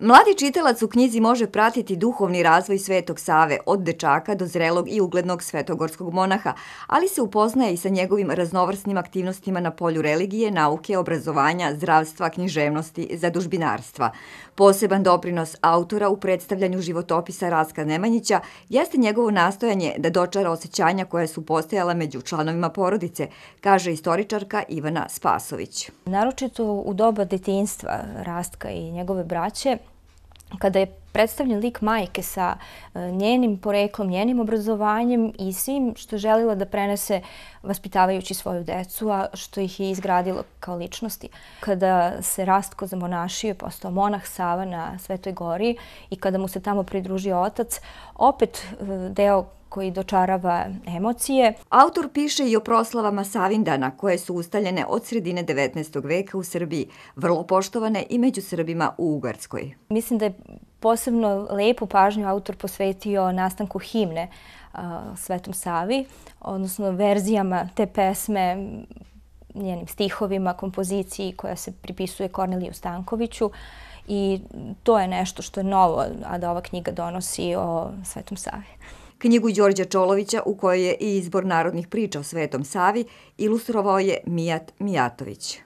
Mladi čitalac u knjizi može pratiti duhovni razvoj Svetog Save od dečaka do zrelog i uglednog svetogorskog monaha, ali se upoznaje i sa njegovim raznovrsnim aktivnostima na polju religije, nauke, obrazovanja, zdravstva, književnosti, zadužbinarstva. Poseban doprinos autora u predstavljanju životopisa Raska Nemanjića jeste njegovo nastojanje da dočara osjećanja koja su postojala među članovima porodice, kaže istoričarka Ivana Spasović. Naročito u doba detinjstva Rastka i njegove braće, kada je predstavljen lik majke sa e, njenim poreklom, njenim obrazovanjem i svim što želila da prenese vaspitavajući svoju decu, a što ih je izgradilo kao ličnosti. Kada se Rastko zamonašio, postao monah Sava na Svetoj gori i kada mu se tamo pridružio otac, opet e, deo koji dočarava emocije. Autor piše i o proslavama Savindana koje su ustaljene od sredine 19. veka u Srbiji, vrlo poštovane i među Srbima u Ugarskoj. Mislim da je posebno lepu pažnju autor posvetio nastanku himne Svetom Savi, odnosno verzijama te pesme njenim stihovima, kompoziciji koja se pripisuje Korneliju Stankoviću i to je nešto što je novo, a da ova knjiga donosi o Svetom Savi. Knjigu Đorđa Čolovića, u kojoj je i izbor narodnih priča o Svetom Savi, ilustrovao je Mijat Mijatović.